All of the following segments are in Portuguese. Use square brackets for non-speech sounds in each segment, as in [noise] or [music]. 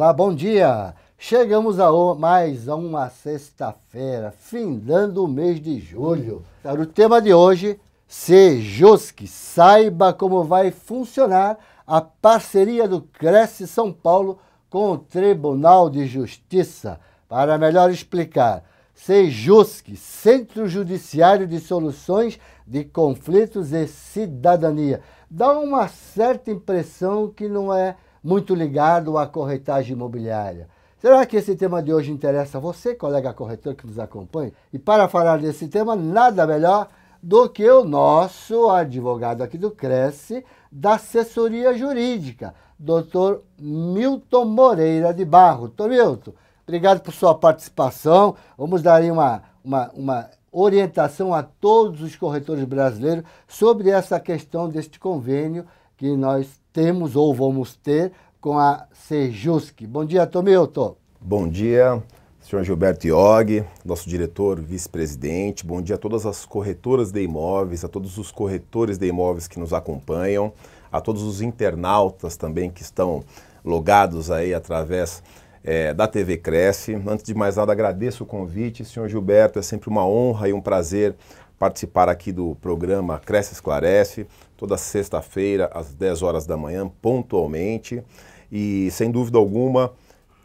Olá, bom dia! Chegamos a mais a uma sexta-feira, findando o mês de julho. O tema de hoje, Sejusque, saiba como vai funcionar a parceria do Cresce São Paulo com o Tribunal de Justiça. Para melhor explicar, Sejusque, Centro Judiciário de Soluções de Conflitos e Cidadania. Dá uma certa impressão que não é muito ligado à corretagem imobiliária. Será que esse tema de hoje interessa a você, colega corretor que nos acompanha? E para falar desse tema, nada melhor do que o nosso advogado aqui do Cresce, da assessoria jurídica, doutor Milton Moreira de Barro. Doutor Milton, obrigado por sua participação. Vamos dar aí uma, uma, uma orientação a todos os corretores brasileiros sobre essa questão deste convênio que nós temos ou vamos ter com a Sejusc. Bom dia, Tomilton. Bom dia, senhor Gilberto Iog, nosso diretor, vice-presidente. Bom dia a todas as corretoras de imóveis, a todos os corretores de imóveis que nos acompanham, a todos os internautas também que estão logados aí através é, da TV Cresce. Antes de mais nada, agradeço o convite, senhor Gilberto. É sempre uma honra e um prazer participar aqui do programa Cresce Esclarece, toda sexta-feira, às 10 horas da manhã, pontualmente. E, sem dúvida alguma,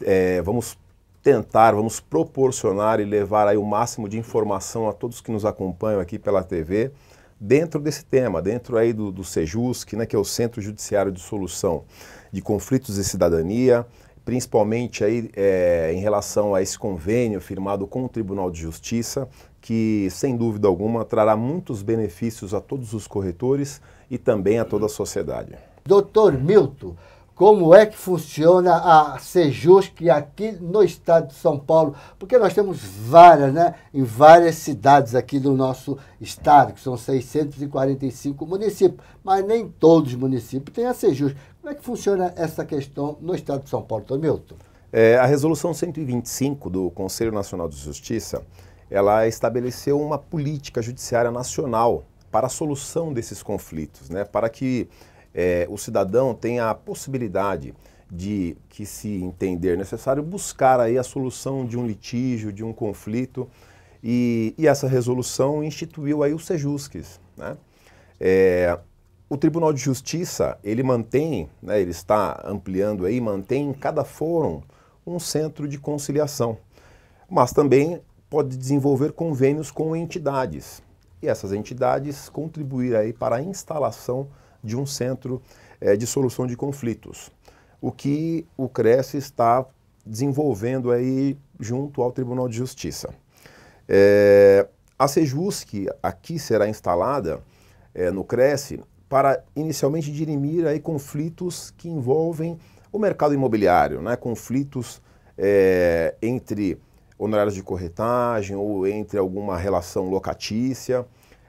é, vamos tentar, vamos proporcionar e levar aí o máximo de informação a todos que nos acompanham aqui pela TV dentro desse tema, dentro aí do, do Sejusc, né, que é o Centro Judiciário de Solução de Conflitos e Cidadania, principalmente aí é, em relação a esse convênio firmado com o Tribunal de Justiça, que, sem dúvida alguma, trará muitos benefícios a todos os corretores e também a toda a sociedade. Doutor Milton, como é que funciona a Sejusc aqui no estado de São Paulo? Porque nós temos várias, né? Em várias cidades aqui do nosso estado, que são 645 municípios, mas nem todos os municípios têm a Sejusc. Como é que funciona essa questão no estado de São Paulo, doutor Milton? É, a resolução 125 do Conselho Nacional de Justiça ela estabeleceu uma política judiciária nacional para a solução desses conflitos, né? para que é, o cidadão tenha a possibilidade de, que se entender necessário, buscar aí a solução de um litígio, de um conflito. E, e essa resolução instituiu aí o Sejusques. Né? É, o Tribunal de Justiça, ele mantém, né, ele está ampliando aí, mantém em cada fórum um centro de conciliação. Mas também pode desenvolver convênios com entidades e essas entidades contribuir aí para a instalação de um centro é, de solução de conflitos, o que o Cresce está desenvolvendo aí junto ao Tribunal de Justiça. É, a Sejusc aqui será instalada é, no Cresce para inicialmente dirimir aí conflitos que envolvem o mercado imobiliário, né? conflitos é, entre honorários de corretagem ou entre alguma relação locatícia,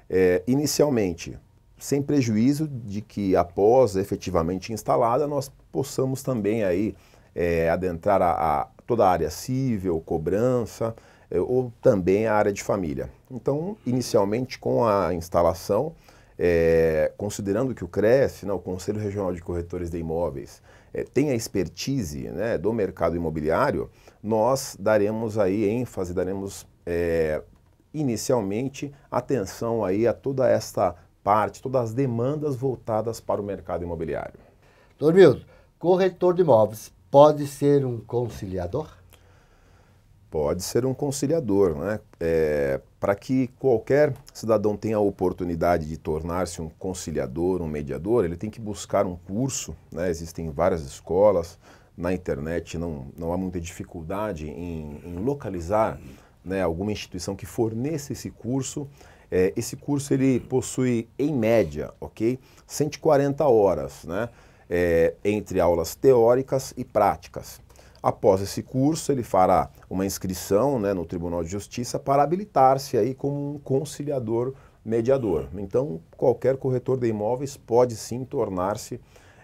é, inicialmente, sem prejuízo de que após efetivamente instalada nós possamos também aí é, adentrar a, a, toda a área civil, cobrança é, ou também a área de família. Então, inicialmente com a instalação, é, considerando que o CRES, né, o Conselho Regional de Corretores de Imóveis, é, tem a expertise né, do mercado imobiliário, nós daremos aí ênfase, daremos é, inicialmente atenção aí a toda esta parte, todas as demandas voltadas para o mercado imobiliário. Dormildo, corretor de imóveis pode ser um conciliador? pode ser um conciliador, né? É, para que qualquer cidadão tenha a oportunidade de tornar-se um conciliador, um mediador, ele tem que buscar um curso, né? Existem várias escolas na internet, não, não há muita dificuldade em, em localizar né, alguma instituição que forneça esse curso. É, esse curso ele possui, em média, ok, 140 horas, né? É, entre aulas teóricas e práticas. Após esse curso, ele fará uma inscrição né, no Tribunal de Justiça para habilitar-se aí como um conciliador mediador. Então, qualquer corretor de imóveis pode sim tornar-se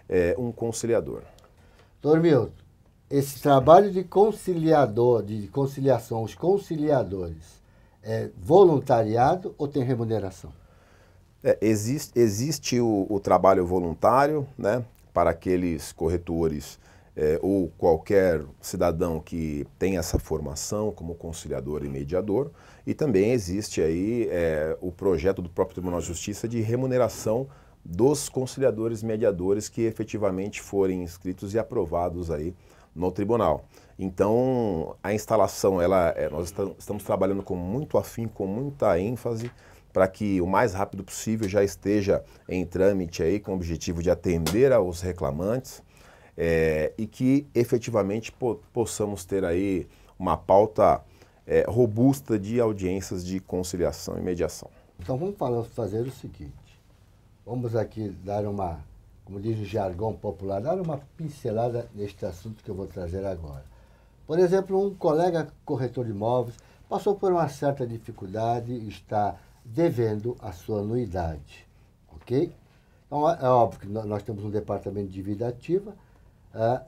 é, um conciliador. Doutor Milton, esse trabalho de conciliador, de conciliação, os conciliadores, é voluntariado ou tem remuneração? É, existe existe o, o trabalho voluntário, né, para aqueles corretores é, ou qualquer cidadão que tem essa formação como conciliador e mediador. E também existe aí é, o projeto do próprio Tribunal de Justiça de remuneração dos conciliadores mediadores que efetivamente forem inscritos e aprovados aí no tribunal. Então, a instalação, ela, é, nós estamos trabalhando com muito afim, com muita ênfase, para que o mais rápido possível já esteja em trâmite aí com o objetivo de atender aos reclamantes é, e que efetivamente po possamos ter aí uma pauta é, robusta de audiências de conciliação e mediação. Então vamos falar, fazer o seguinte, vamos aqui dar uma, como diz o jargão popular, dar uma pincelada neste assunto que eu vou trazer agora. Por exemplo, um colega corretor de imóveis passou por uma certa dificuldade e está devendo a sua anuidade, ok? Então, é óbvio que nós temos um departamento de vida ativa, ah,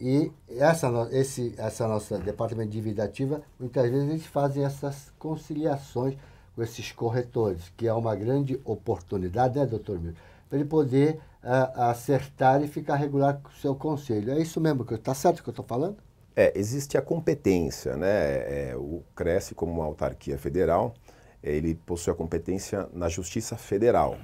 e essa, esse, essa nossa departamento de dívida ativa, muitas vezes eles fazem essas conciliações com esses corretores, que é uma grande oportunidade, né, doutor Miro? Para ele poder ah, acertar e ficar regular com o seu conselho. É isso mesmo, está certo o que eu estou falando? É, existe a competência, né? É, o Cresce, como uma autarquia federal, ele possui a competência na Justiça Federal.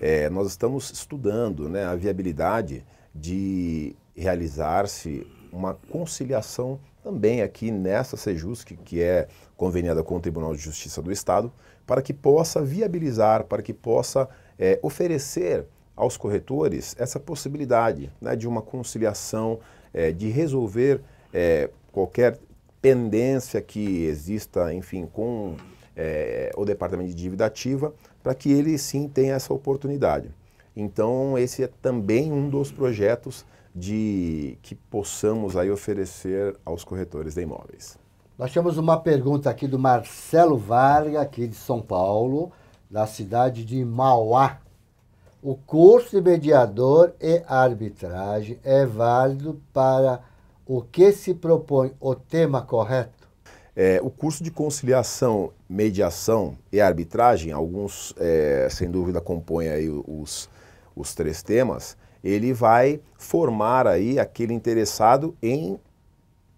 É, nós estamos estudando né, a viabilidade de realizar-se uma conciliação também aqui nessa Sejusc, que é conveniada com o Tribunal de Justiça do Estado, para que possa viabilizar, para que possa é, oferecer aos corretores essa possibilidade né, de uma conciliação, é, de resolver é, qualquer pendência que exista, enfim, com é, o Departamento de Dívida Ativa, para que ele sim tenha essa oportunidade. Então, esse é também um dos projetos de que possamos aí oferecer aos corretores de imóveis. Nós temos uma pergunta aqui do Marcelo Varga, aqui de São Paulo, da cidade de Mauá. O curso de mediador e arbitragem é válido para o que se propõe o tema correto? É, o curso de conciliação, mediação e arbitragem, alguns, é, sem dúvida, compõem aí os, os três temas, ele vai formar aí aquele interessado em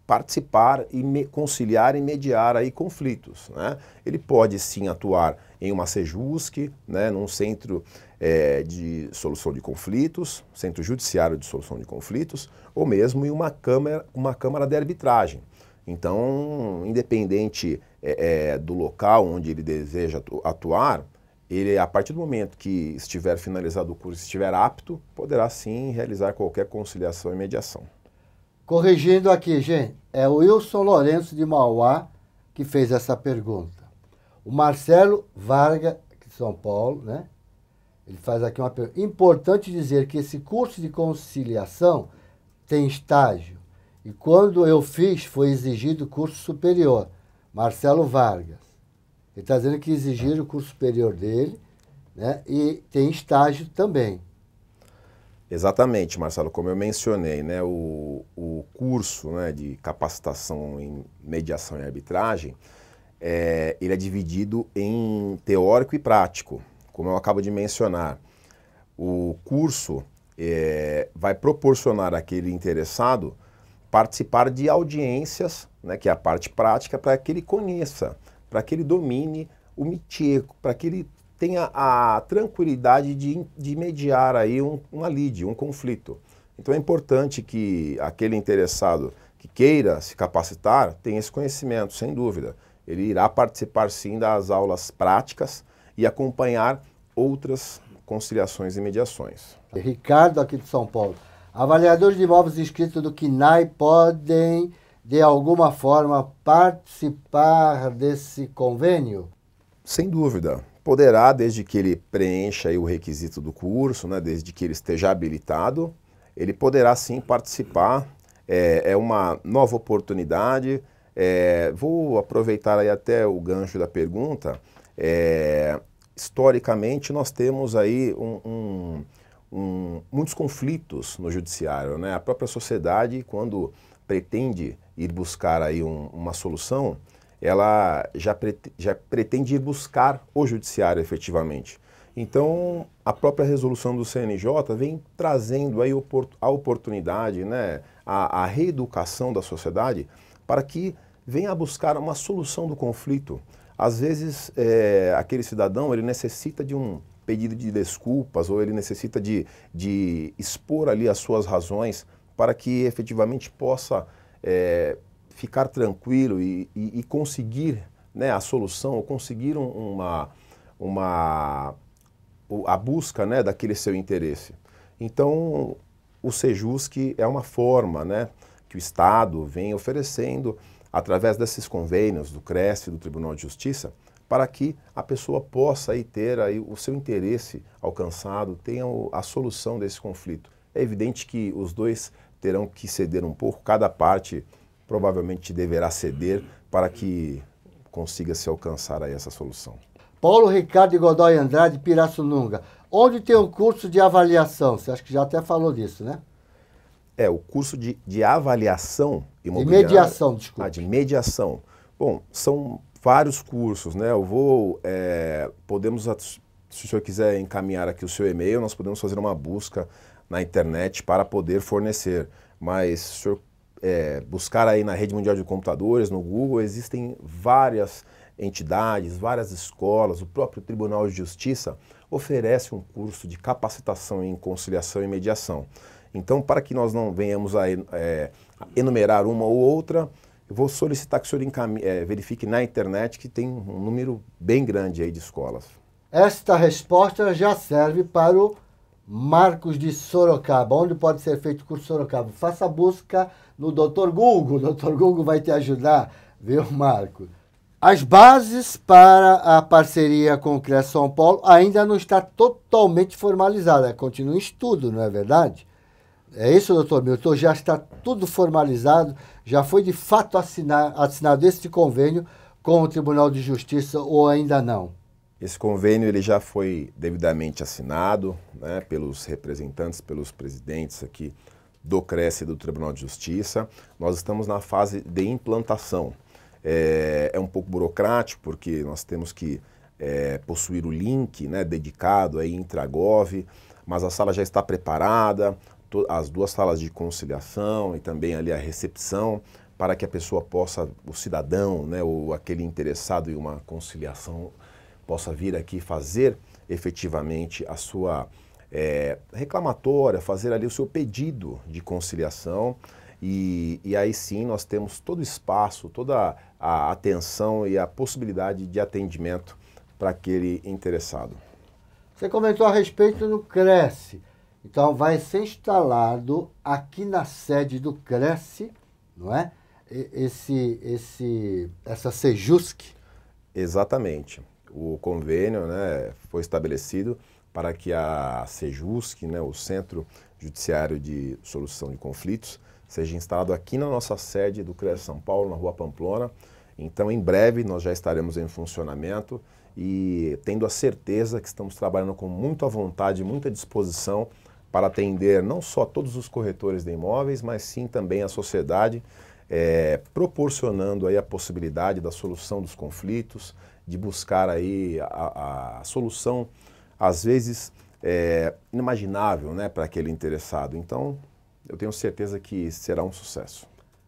participar e me, conciliar e mediar aí conflitos. Né? Ele pode sim atuar em uma sejusque, né, num centro é, de solução de conflitos, centro judiciário de solução de conflitos, ou mesmo em uma câmara, uma câmara de arbitragem. Então, independente é, é, do local onde ele deseja atuar, ele, a partir do momento que estiver finalizado o curso, estiver apto, poderá sim realizar qualquer conciliação e mediação. Corrigindo aqui, gente, é o Wilson Lourenço de Mauá que fez essa pergunta. O Marcelo Varga, de São Paulo, né? Ele faz aqui uma pergunta. Importante dizer que esse curso de conciliação tem estágio. E quando eu fiz, foi exigido curso superior. Marcelo Vargas. Ele está dizendo que exigir o curso superior dele, né? E tem estágio também. Exatamente, Marcelo. Como eu mencionei, né, o, o curso né, de capacitação em mediação e arbitragem, é, ele é dividido em teórico e prático, como eu acabo de mencionar. O curso é, vai proporcionar àquele interessado participar de audiências, né, que é a parte prática, para que ele conheça para que ele domine o mitico, para que ele tenha a tranquilidade de, de mediar aí um, uma lide, um conflito. Então é importante que aquele interessado que queira se capacitar tenha esse conhecimento, sem dúvida. Ele irá participar sim das aulas práticas e acompanhar outras conciliações e mediações. Ricardo, aqui de São Paulo. Avaliadores de imóveis inscritos do KINAI podem de alguma forma, participar desse convênio? Sem dúvida. Poderá, desde que ele preencha o requisito do curso, né, desde que ele esteja habilitado, ele poderá sim participar. É, é uma nova oportunidade. É, vou aproveitar aí até o gancho da pergunta. É, historicamente, nós temos aí um, um, um, muitos conflitos no judiciário. Né? A própria sociedade, quando pretende ir buscar aí um, uma solução, ela já, já pretende ir buscar o judiciário efetivamente. Então, a própria resolução do CNJ vem trazendo aí a oportunidade, né, a, a reeducação da sociedade para que venha buscar uma solução do conflito. Às vezes, é, aquele cidadão ele necessita de um pedido de desculpas ou ele necessita de, de expor ali as suas razões para que efetivamente possa é, ficar tranquilo e, e, e conseguir né, a solução, ou conseguir um, uma, uma, a busca né, daquele seu interesse. Então, o Sejusc é uma forma né, que o Estado vem oferecendo através desses convênios do CRESF, do Tribunal de Justiça, para que a pessoa possa aí ter aí o seu interesse alcançado, tenha a solução desse conflito. É evidente que os dois terão que ceder um pouco, cada parte provavelmente deverá ceder para que consiga se alcançar aí essa solução. Paulo Ricardo Godoy Andrade, Pirassununga. Onde tem o um curso de avaliação? Você acha que já até falou disso, né? É, o curso de, de avaliação imobiliária. De mediação, desculpa. Ah, de mediação. Bom, são vários cursos, né? Eu vou. É, podemos, se o senhor quiser encaminhar aqui o seu e-mail, nós podemos fazer uma busca na internet para poder fornecer. Mas se o senhor é, buscar aí na rede mundial de computadores, no Google, existem várias entidades, várias escolas, o próprio Tribunal de Justiça oferece um curso de capacitação em conciliação e mediação. Então, para que nós não venhamos a, é, a enumerar uma ou outra, eu vou solicitar que o senhor é, verifique na internet que tem um número bem grande aí de escolas. Esta resposta já serve para o Marcos de Sorocaba. Onde pode ser feito o curso Sorocaba? Faça a busca no Dr. Google. O [laughs] Dr. Google vai te ajudar, viu, Marco? As bases para a parceria com o CRES São Paulo ainda não está totalmente formalizada. Continua em estudo, não é verdade? É isso, doutor Milton? Já está tudo formalizado, já foi de fato assinar, assinado este convênio com o Tribunal de Justiça ou ainda não? Esse convênio ele já foi devidamente assinado né, pelos representantes, pelos presidentes aqui do CRES e do Tribunal de Justiça. Nós estamos na fase de implantação. É, é um pouco burocrático, porque nós temos que é, possuir o link né, dedicado aí entre a Gov, mas a sala já está preparada, as duas salas de conciliação e também ali a recepção para que a pessoa possa, o cidadão, né, ou aquele interessado em uma conciliação possa vir aqui fazer efetivamente a sua é, reclamatória, fazer ali o seu pedido de conciliação. E, e aí sim nós temos todo o espaço, toda a atenção e a possibilidade de atendimento para aquele interessado. Você comentou a respeito do Cresce. Então vai ser instalado aqui na sede do Cresce, não é? Esse, esse, essa Sejusc. Exatamente o convênio né, foi estabelecido para que a Sejusc, né, o Centro Judiciário de Solução de Conflitos, seja instalado aqui na nossa sede do CREA São Paulo, na Rua Pamplona. Então, em breve, nós já estaremos em funcionamento e tendo a certeza que estamos trabalhando com muita vontade, muita disposição para atender não só todos os corretores de imóveis, mas sim também a sociedade, é, proporcionando aí a possibilidade da solução dos conflitos, de buscar aí a, a solução, às vezes é, inimaginável né, para aquele interessado. Então, eu tenho certeza que será um sucesso.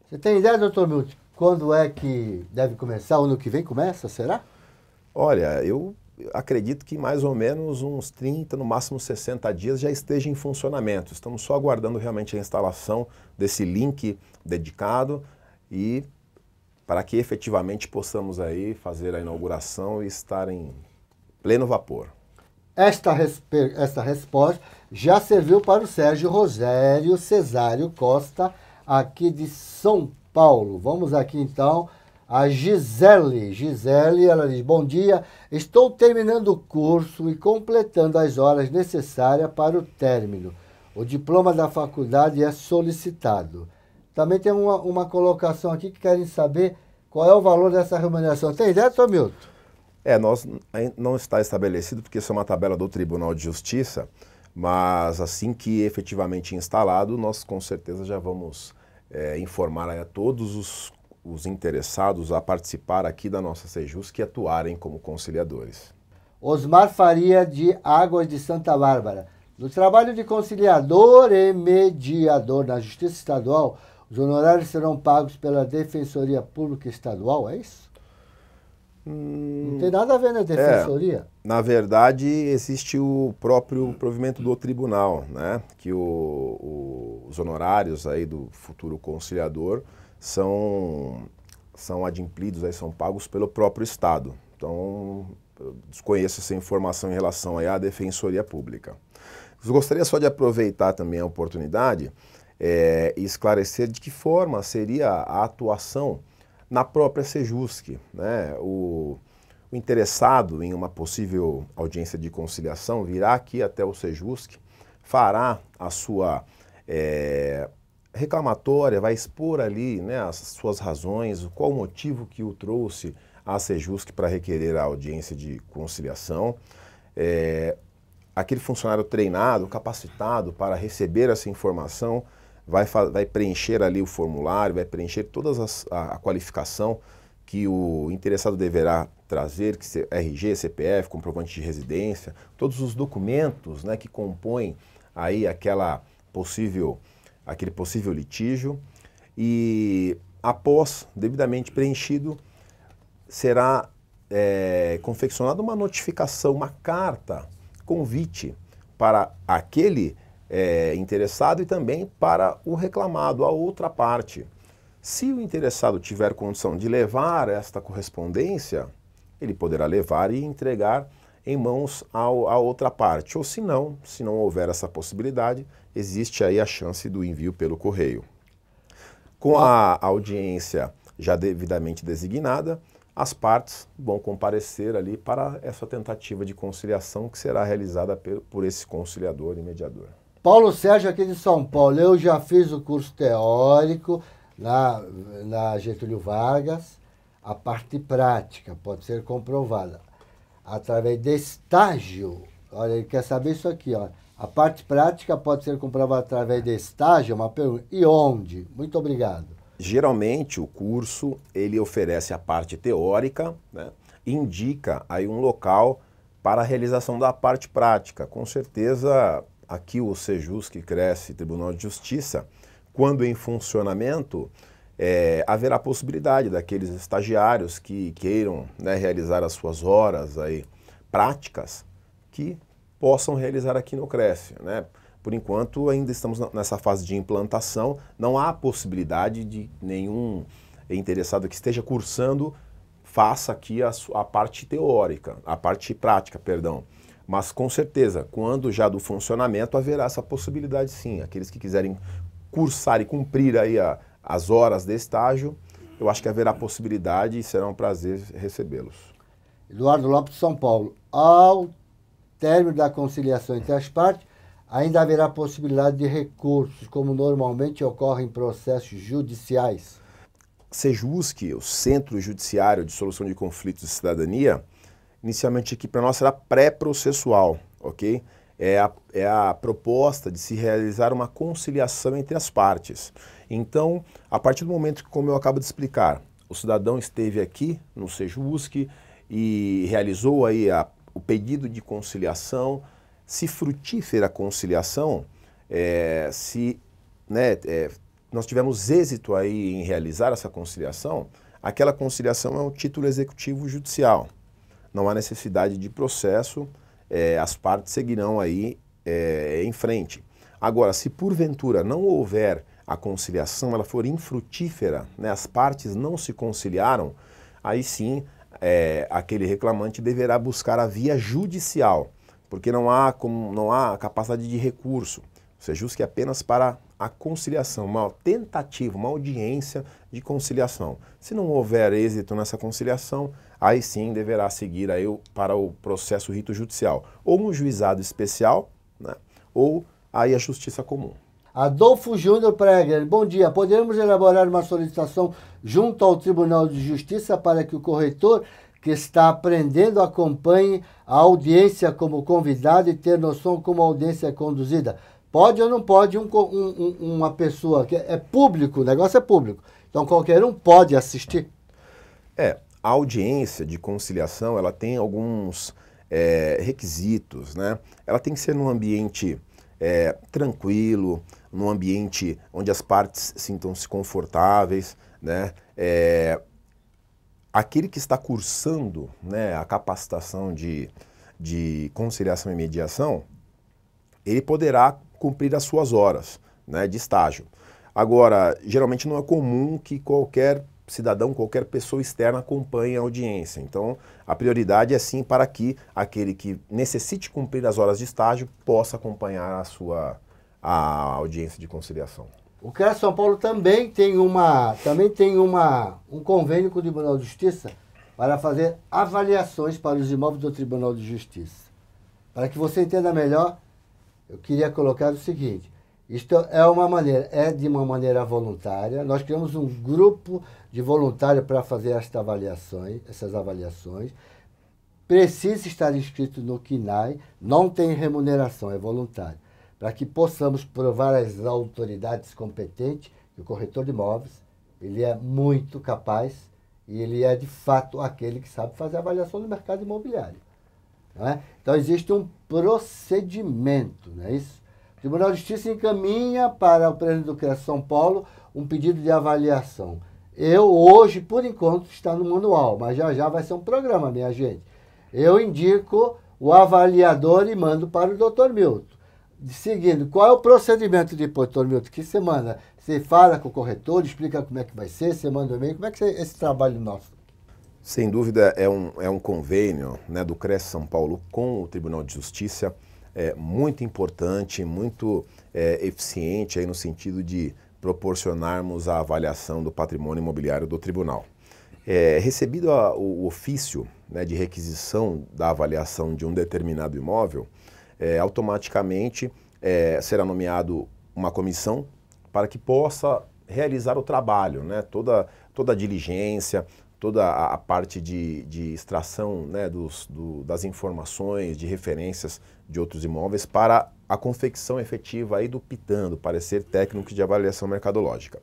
Você tem ideia, doutor Milton, quando é que deve começar? O ano que vem começa, será? Olha, eu acredito que mais ou menos uns 30, no máximo 60 dias já esteja em funcionamento. Estamos só aguardando realmente a instalação desse link dedicado e para que efetivamente possamos aí fazer a inauguração e estar em pleno vapor. Esta, esta resposta já serviu para o Sérgio Rosério Cesário Costa, aqui de São Paulo. Vamos aqui então a Gisele. Gisele, ela diz: Bom dia, estou terminando o curso e completando as horas necessárias para o término. O diploma da faculdade é solicitado. Também tem uma, uma colocação aqui que querem saber qual é o valor dessa remuneração. Tem ideia, seu Milton? É, nós, não está estabelecido, porque isso é uma tabela do Tribunal de Justiça, mas assim que efetivamente instalado, nós com certeza já vamos é, informar a todos os, os interessados a participar aqui da nossa Sejus que atuarem como conciliadores. Osmar Faria, de Águas de Santa Bárbara. No trabalho de conciliador e mediador na Justiça Estadual, os honorários serão pagos pela Defensoria Pública Estadual, é isso? Hum, Não tem nada a ver na é, Defensoria. É, na verdade, existe o próprio provimento do tribunal, né? Que o, o, os honorários aí do futuro conciliador são, são adimplidos, aí são pagos pelo próprio Estado. Então, desconheço essa informação em relação aí à Defensoria Pública. Eu gostaria só de aproveitar também a oportunidade é, esclarecer de que forma seria a atuação na própria Sejusc. Né? O, o, interessado em uma possível audiência de conciliação virá aqui até o Sejusc, fará a sua é, reclamatória, vai expor ali né, as suas razões, qual o motivo que o trouxe à Sejusc para requerer a audiência de conciliação. É, aquele funcionário treinado, capacitado para receber essa informação, vai, vai preencher ali o formulário, vai preencher toda a, a qualificação que o interessado deverá trazer, que RG, CPF, comprovante de residência, todos os documentos né, que compõem aí aquela possível, aquele possível litígio. E após devidamente preenchido, será é, confeccionada uma notificação, uma carta, convite para aquele é, interessado e também para o reclamado, a outra parte. Se o interessado tiver condição de levar esta correspondência, ele poderá levar e entregar em mãos ao, à outra parte. Ou se não, se não houver essa possibilidade, existe aí a chance do envio pelo correio. Com a audiência já devidamente designada, as partes vão comparecer ali para essa tentativa de conciliação que será realizada por esse conciliador e mediador. Paulo Sérgio aqui de São Paulo, eu já fiz o curso teórico na, na Getúlio Vargas, a parte prática pode ser comprovada através de estágio. Olha, ele quer saber isso aqui, ó. A parte prática pode ser comprovada através de estágio, é uma pergunta. E onde? Muito obrigado. Geralmente o curso ele oferece a parte teórica, né? indica aí um local para a realização da parte prática. Com certeza aqui o Sejus, que cresce Tribunal de Justiça, quando em funcionamento, é, haverá possibilidade daqueles estagiários que queiram né, realizar as suas horas aí, práticas, que possam realizar aqui no Cresce. Né? Por enquanto, ainda estamos nessa fase de implantação, não há possibilidade de nenhum interessado que esteja cursando faça aqui a, a parte teórica, a parte prática, perdão. Mas com certeza, quando já do funcionamento, haverá essa possibilidade sim. Aqueles que quiserem cursar e cumprir aí a, as horas de estágio, eu acho que haverá possibilidade e será um prazer recebê-los. Eduardo Lopes, São Paulo. Ao término da conciliação entre as partes, ainda haverá possibilidade de recursos, como normalmente ocorre em processos judiciais. SEJUSC, o Centro Judiciário de Solução de Conflitos de Cidadania, inicialmente aqui para nós será pré-processual, ok? É a, é a proposta de se realizar uma conciliação entre as partes. Então, a partir do momento que, como eu acabo de explicar, o cidadão esteve aqui no Sejusque e realizou aí a, o pedido de conciliação, se frutífera a conciliação, é, se né, é, nós tivemos êxito aí em realizar essa conciliação, aquela conciliação é um título executivo judicial não há necessidade de processo, é, as partes seguirão aí é, em frente. Agora, se porventura não houver a conciliação, ela for infrutífera, né, as partes não se conciliaram, aí sim é, aquele reclamante deverá buscar a via judicial, porque não há, como, não há capacidade de recurso. Você é jus que apenas para a conciliação, uma tentativa, uma audiência de conciliação. Se não houver êxito nessa conciliação, aí sim deverá seguir aí para o processo rito judicial, ou um juizado especial, né, ou aí a justiça comum. Adolfo Júnior Preger, bom dia. Podemos elaborar uma solicitação junto ao Tribunal de Justiça para que o corretor que está aprendendo acompanhe a audiência como convidado e ter noção como a audiência é conduzida. Pode ou não pode um, um, uma pessoa que é público, o negócio é público. Então qualquer um pode assistir. É, a audiência de conciliação ela tem alguns é, requisitos, né? Ela tem que ser num ambiente é, tranquilo, num ambiente onde as partes sintam-se confortáveis, né? É, aquele que está cursando né, a capacitação de, de conciliação e mediação, ele poderá cumprir as suas horas né, de estágio. Agora, geralmente não é comum que qualquer cidadão, qualquer pessoa externa acompanhe a audiência. Então, a prioridade é sim para que aquele que necessite cumprir as horas de estágio possa acompanhar a sua a audiência de conciliação. O CRES São Paulo também tem uma também tem uma um convênio com o Tribunal de Justiça para fazer avaliações para os imóveis do Tribunal de Justiça. Para que você entenda melhor eu queria colocar o seguinte: isto é uma maneira, é de uma maneira voluntária. Nós criamos um grupo de voluntários para fazer esta avaliações, essas avaliações. Precisa estar inscrito no KINAI, não tem remuneração, é voluntário, para que possamos provar às autoridades competentes que o corretor de imóveis ele é muito capaz e ele é de fato aquele que sabe fazer avaliação do mercado imobiliário. Né? Então, existe um procedimento, não é isso? O Tribunal de Justiça encaminha para o Presidente do CRES São Paulo um pedido de avaliação. Eu, hoje, por enquanto, está no manual, mas já já vai ser um programa, minha gente. Eu indico o avaliador e mando para o doutor Milton. Seguindo, qual é o procedimento depois, doutor Milton? Que semana? Você fala com o corretor, explica como é que vai ser, você manda um e-mail. Como é que é esse trabalho nosso? Sem dúvida, é um, é um convênio né, do CRES São Paulo com o Tribunal de Justiça é, muito importante, muito é, eficiente aí no sentido de proporcionarmos a avaliação do patrimônio imobiliário do tribunal. É, recebido a, o, o ofício né, de requisição da avaliação de um determinado imóvel, é, automaticamente é, será nomeado uma comissão para que possa realizar o trabalho, né, toda, toda a diligência, toda a, a parte de, de extração né, dos, do, das informações, de referências de outros imóveis para a confecção efetiva aí do pitando do Parecer Técnico de Avaliação Mercadológica.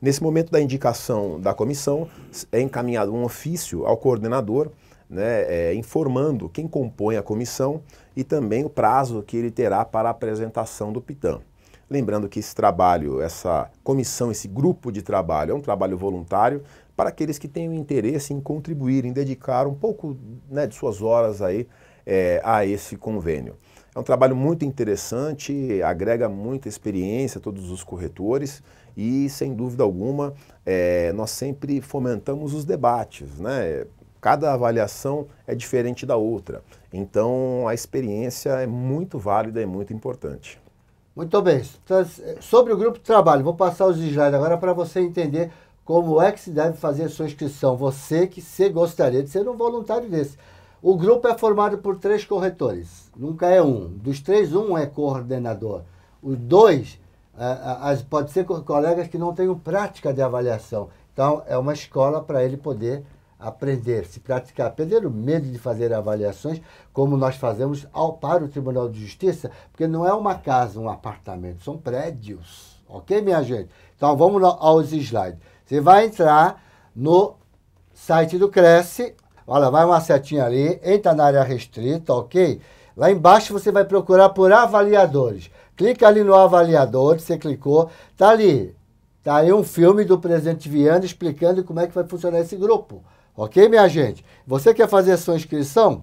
Nesse momento da indicação da comissão, é encaminhado um ofício ao coordenador, né, é, informando quem compõe a comissão e também o prazo que ele terá para a apresentação do PITAM. Lembrando que esse trabalho, essa comissão, esse grupo de trabalho é um trabalho voluntário, para aqueles que têm interesse em contribuir, em dedicar um pouco né, de suas horas aí, é, a esse convênio. É um trabalho muito interessante, agrega muita experiência a todos os corretores e, sem dúvida alguma, é, nós sempre fomentamos os debates. Né? Cada avaliação é diferente da outra. Então, a experiência é muito válida e muito importante. Muito bem. Então, sobre o grupo de trabalho, vou passar os slides agora para você entender como é que se deve fazer sua inscrição? Você que se gostaria de ser um voluntário desse. O grupo é formado por três corretores, nunca é um. Dos três, um é coordenador. Os dois ah, pode ser colegas que não tenham prática de avaliação. Então, é uma escola para ele poder aprender, se praticar, perder o medo de fazer avaliações, como nós fazemos ao para o Tribunal de Justiça, porque não é uma casa, um apartamento, são prédios. Ok, minha gente? Então vamos aos slides. Você vai entrar no site do Cresce. Olha, vai uma setinha ali, entra na área restrita, ok? Lá embaixo você vai procurar por avaliadores. Clica ali no avaliador, você clicou, tá ali. Tá aí um filme do presidente Viana explicando como é que vai funcionar esse grupo. Ok, minha gente? Você quer fazer sua inscrição?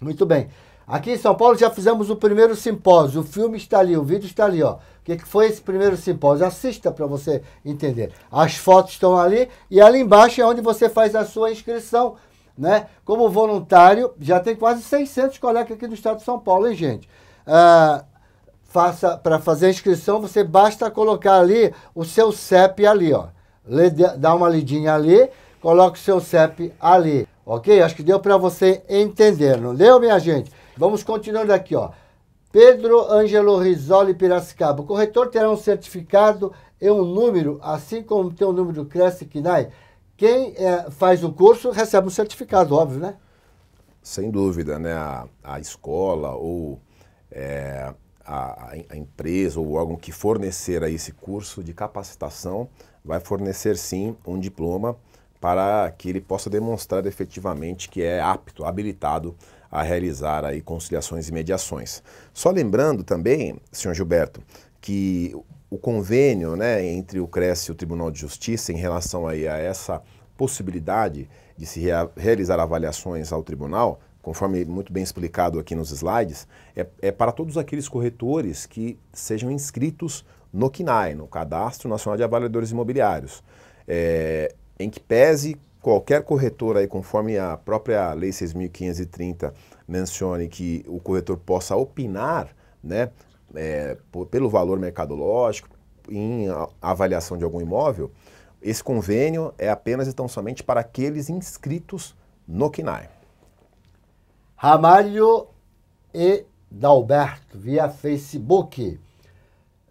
Muito bem. Aqui em São Paulo já fizemos o primeiro simpósio. O filme está ali, o vídeo está ali, ó. O é que foi esse primeiro simpósio? Assista para você entender. As fotos estão ali e ali embaixo é onde você faz a sua inscrição. Né? Como voluntário, já tem quase 600 colegas aqui do estado de São Paulo, hein, gente? Ah, faça para fazer a inscrição, você basta colocar ali o seu CEP ali, ó. Lê, dá uma lidinha ali, coloca o seu CEP ali, ok? Acho que deu para você entender, não deu, minha gente? Vamos continuando aqui, ó. Pedro Ângelo Risoli Piracicaba. O corretor terá um certificado e um número, assim como tem o um número do Cresce Kinai. Quem é, faz o curso recebe um certificado, óbvio, né? Sem dúvida, né? A, a escola ou é, a, a, empresa ou o órgão que fornecer a esse curso de capacitação vai fornecer sim um diploma para que ele possa demonstrar efetivamente que é apto, habilitado a realizar aí conciliações e mediações. Só lembrando também, senhor Gilberto, que o convênio né, entre o CRES e o Tribunal de Justiça em relação aí a essa possibilidade de se rea realizar avaliações ao tribunal, conforme muito bem explicado aqui nos slides, é, é para todos aqueles corretores que sejam inscritos no CNAE, no Cadastro Nacional de Avaliadores Imobiliários, é, em que pese qualquer corretor aí, conforme a própria Lei 6.530 mencione que o corretor possa opinar, né, é, pelo valor mercadológico, em avaliação de algum imóvel, esse convênio é apenas e tão somente para aqueles inscritos no CNAE. Ramalho e Dalberto, via Facebook.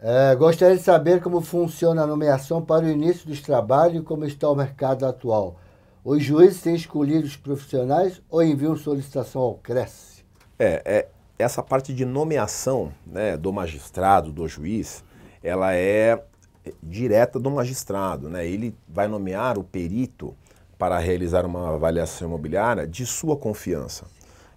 É, gostaria de saber como funciona a nomeação para o início dos trabalhos e como está o mercado atual. Os juízes têm escolhido os profissionais ou enviam solicitação ao Cresce? É, é essa parte de nomeação né, do magistrado, do juiz, ela é direta do magistrado. Né? Ele vai nomear o perito para realizar uma avaliação imobiliária de sua confiança.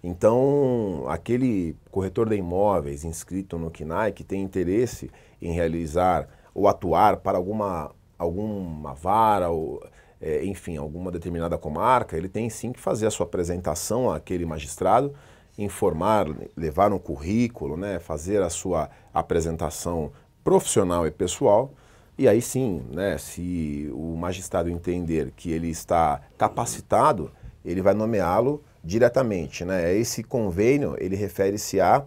Então, aquele corretor de imóveis inscrito no CNAE que tem interesse em realizar ou atuar para alguma, alguma vara ou é, enfim, alguma determinada comarca, ele tem sim que fazer a sua apresentação àquele magistrado, informar, levar um currículo, né, fazer a sua apresentação profissional e pessoal. E aí sim, né, se o magistrado entender que ele está capacitado, ele vai nomeá-lo diretamente. Né? É esse convênio ele refere-se à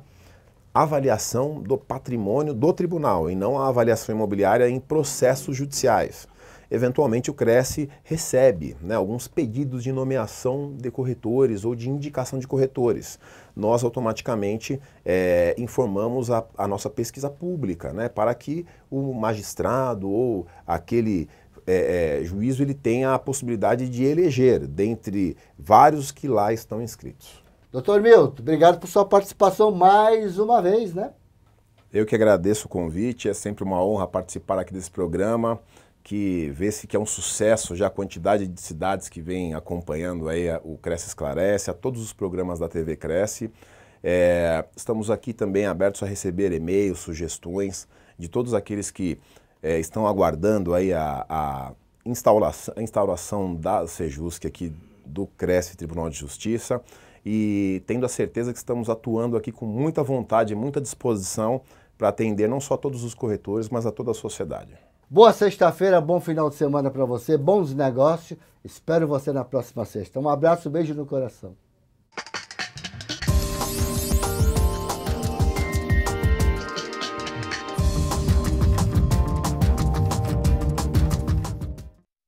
avaliação do patrimônio do tribunal e não à avaliação imobiliária em processos judiciais eventualmente o Cresce recebe né, alguns pedidos de nomeação de corretores ou de indicação de corretores. Nós automaticamente é, informamos a, a, nossa pesquisa pública né, para que o magistrado ou aquele é, é, juízo ele tenha a possibilidade de eleger dentre vários que lá estão inscritos. Doutor Milton, obrigado por sua participação mais uma vez, né? Eu que agradeço o convite, é sempre uma honra participar aqui desse programa que vê-se que é um sucesso já a quantidade de cidades que vem acompanhando aí o Cresce Esclarece, a todos os programas da TV Cresce. É, estamos aqui também abertos a receber e-mails, sugestões de todos aqueles que é, estão aguardando aí a, a, instauração, a instauração da Sejusc aqui do Cresce Tribunal de Justiça e tendo a certeza que estamos atuando aqui com muita vontade e muita disposição para atender não só todos os corretores, mas a toda a sociedade. Boa sexta-feira, bom final de semana para você, bons negócios. Espero você na próxima sexta. Um abraço, um beijo no coração.